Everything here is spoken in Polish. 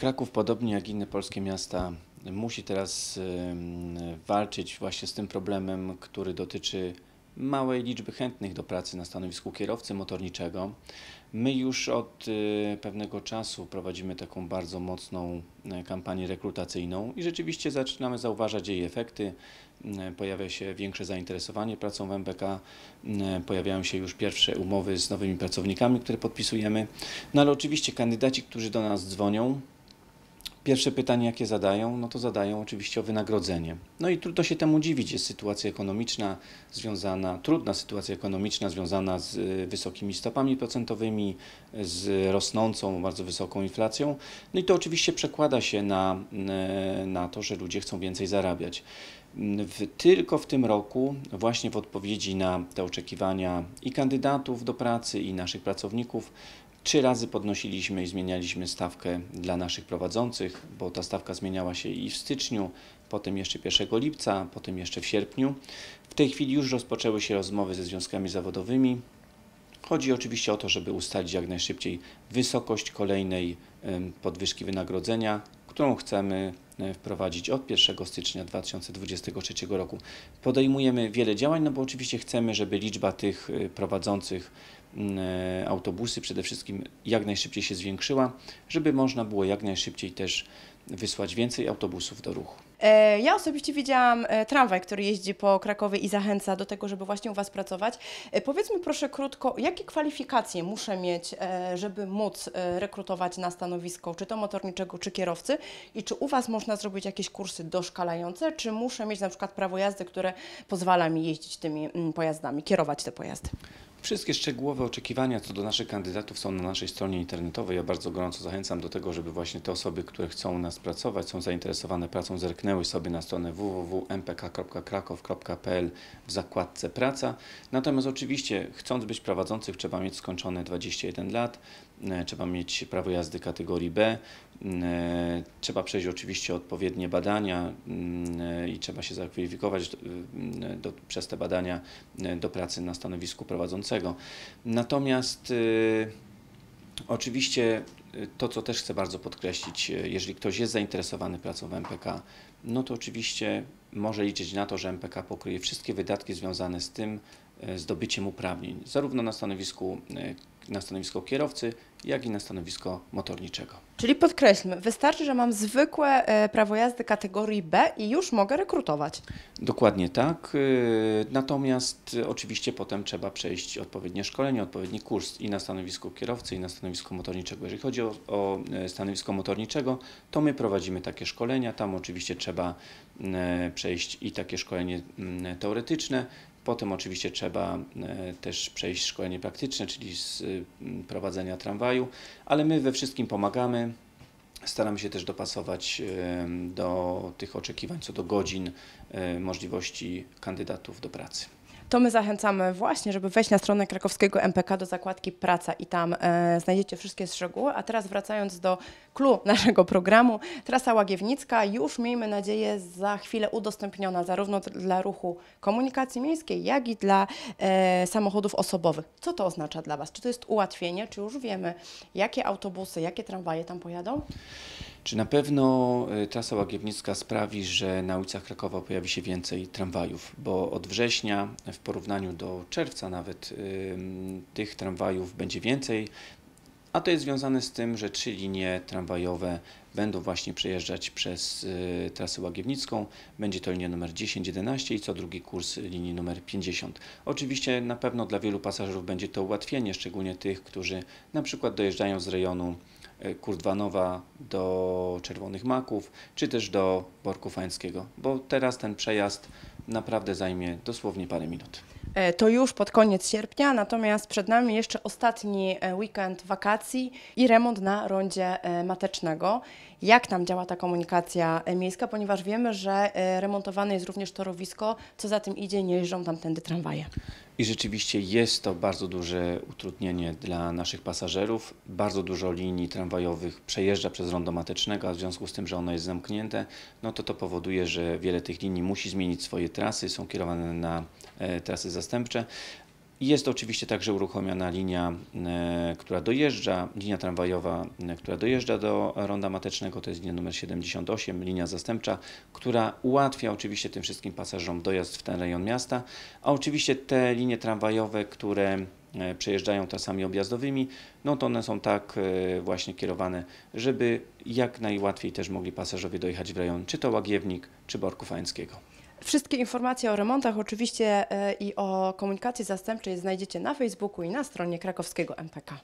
Kraków, podobnie jak inne polskie miasta, musi teraz walczyć właśnie z tym problemem, który dotyczy małej liczby chętnych do pracy na stanowisku kierowcy motorniczego. My już od e, pewnego czasu prowadzimy taką bardzo mocną e, kampanię rekrutacyjną i rzeczywiście zaczynamy zauważać jej efekty. Pojawia się większe zainteresowanie pracą w MBK, pojawiają się już pierwsze umowy z nowymi pracownikami, które podpisujemy. No ale oczywiście kandydaci, którzy do nas dzwonią, Pierwsze pytanie, jakie zadają, no to zadają oczywiście o wynagrodzenie. No i trudno się temu dziwić, jest sytuacja ekonomiczna związana, trudna sytuacja ekonomiczna związana z y, wysokimi stopami procentowymi, z rosnącą, bardzo wysoką inflacją. No i to oczywiście przekłada się na, y, na to, że ludzie chcą więcej zarabiać. Mm, w, tylko w tym roku, właśnie w odpowiedzi na te oczekiwania i kandydatów do pracy, i naszych pracowników, Trzy razy podnosiliśmy i zmienialiśmy stawkę dla naszych prowadzących, bo ta stawka zmieniała się i w styczniu, potem jeszcze 1 lipca, potem jeszcze w sierpniu. W tej chwili już rozpoczęły się rozmowy ze związkami zawodowymi. Chodzi oczywiście o to, żeby ustalić jak najszybciej wysokość kolejnej podwyżki wynagrodzenia, którą chcemy e, wprowadzić od 1 stycznia 2023 roku. Podejmujemy wiele działań, no bo oczywiście chcemy, żeby liczba tych e, prowadzących e, autobusy przede wszystkim jak najszybciej się zwiększyła, żeby można było jak najszybciej też wysłać więcej autobusów do ruchu. E, ja osobiście widziałam e, tramwaj, który jeździ po Krakowie i zachęca do tego, żeby właśnie u Was pracować. E, Powiedz mi proszę krótko, jakie kwalifikacje muszę mieć, żeby móc rekrutować na stanowisko, czy to motorniczego, czy kierowcy? I czy u Was można zrobić jakieś kursy doszkalające, czy muszę mieć na przykład prawo jazdy, które pozwala mi jeździć tymi mm, pojazdami, kierować te pojazdy? Wszystkie szczegółowe oczekiwania co do naszych kandydatów są na naszej stronie internetowej. Ja bardzo gorąco zachęcam do tego, żeby właśnie te osoby, które chcą u nas pracować, są zainteresowane pracą, zerknęły sobie na stronę www.mpk.krakow.pl w zakładce praca. Natomiast oczywiście chcąc być prowadzących, trzeba mieć skończone 21 lat, E, trzeba mieć prawo jazdy kategorii B, e, trzeba przejść oczywiście odpowiednie badania mm, e, i trzeba się zakwalifikować mm, do, przez te badania do pracy na stanowisku prowadzącego. Natomiast Oczywiście to, co też chcę bardzo podkreślić, jeżeli ktoś jest zainteresowany pracą w MPK, no to oczywiście może liczyć na to, że MPK pokryje wszystkie wydatki związane z tym, E, zdobyciem uprawnień, zarówno na stanowisku, e, na stanowisko kierowcy, jak i na stanowisko motorniczego. Czyli podkreślmy, wystarczy, że mam zwykłe e, prawo jazdy kategorii B i już mogę rekrutować. Dokładnie tak. Natomiast oczywiście potem trzeba przejść odpowiednie szkolenie, odpowiedni kurs i na stanowisku kierowcy, i na stanowisku motorniczego. Jeżeli chodzi o, o stanowisko motorniczego, to my prowadzimy takie szkolenia. Tam oczywiście trzeba przejść i takie szkolenie teoretyczne, Potem oczywiście trzeba e, też przejść szkolenie praktyczne, czyli z y, prowadzenia tramwaju, ale my we wszystkim pomagamy. Staramy się też dopasować e, do tych oczekiwań co do godzin e, możliwości kandydatów do pracy to my zachęcamy właśnie, żeby wejść na stronę krakowskiego MPK do zakładki Praca i tam e, znajdziecie wszystkie szczegóły. A teraz wracając do clue naszego programu, trasa Łagiewnicka już miejmy nadzieję za chwilę udostępniona zarówno dla ruchu komunikacji miejskiej, jak i dla e, samochodów osobowych. Co to oznacza dla Was? Czy to jest ułatwienie? Czy już wiemy, jakie autobusy, jakie tramwaje tam pojadą? Czy na pewno e, trasa Łagiewnicka sprawi, że na ulicach Krakowa pojawi się więcej tramwajów? Bo od września w porównaniu do czerwca nawet tych tramwajów będzie więcej, a to jest związane z tym, że trzy linie tramwajowe będą właśnie przejeżdżać przez e, trasę Łagiewnicką. Będzie to linia numer 10, 11 i co drugi kurs linii numer 50. Oczywiście na pewno dla wielu pasażerów będzie to ułatwienie, szczególnie tych, którzy na przykład dojeżdżają z rejonu Kurdwanowa do Czerwonych Maków, czy też do Borku Fańskiego, bo teraz ten przejazd naprawdę zajmie dosłownie parę minut. E, to już pod koniec sierpnia, natomiast przed nami jeszcze ostatni e, weekend wakacji i remont na rondzie e, matecznego. Jak tam działa ta komunikacja miejska, ponieważ wiemy, że remontowane jest również torowisko, co za tym idzie, nie jeżdżą tamtędy tramwaje. I rzeczywiście jest to bardzo duże utrudnienie dla naszych pasażerów. Bardzo dużo linii tramwajowych przejeżdża przez rondo matecznego, a w związku z tym, że ono jest zamknięte, no to to powoduje, że wiele tych linii musi zmienić swoje trasy, są kierowane na e, trasy zastępcze, jest oczywiście także uruchomiona linia, e, która dojeżdża, linia tramwajowa, e, która dojeżdża do ronda matecznego, to jest linia numer 78, linia zastępcza, która ułatwia oczywiście tym wszystkim pasażerom dojazd w ten rejon miasta, a oczywiście te linie tramwajowe, które e, przejeżdżają trasami objazdowymi, no to one są tak właśnie kierowane, żeby jak najłatwiej też mogli pasażerowie dojechać w rejon czy to Łagiewnik, czy Borku Fańskiego. Wszystkie informacje o remontach oczywiście e, i o komunikacji zastępczej znajdziecie na Facebooku i na stronie krakowskiego MPK.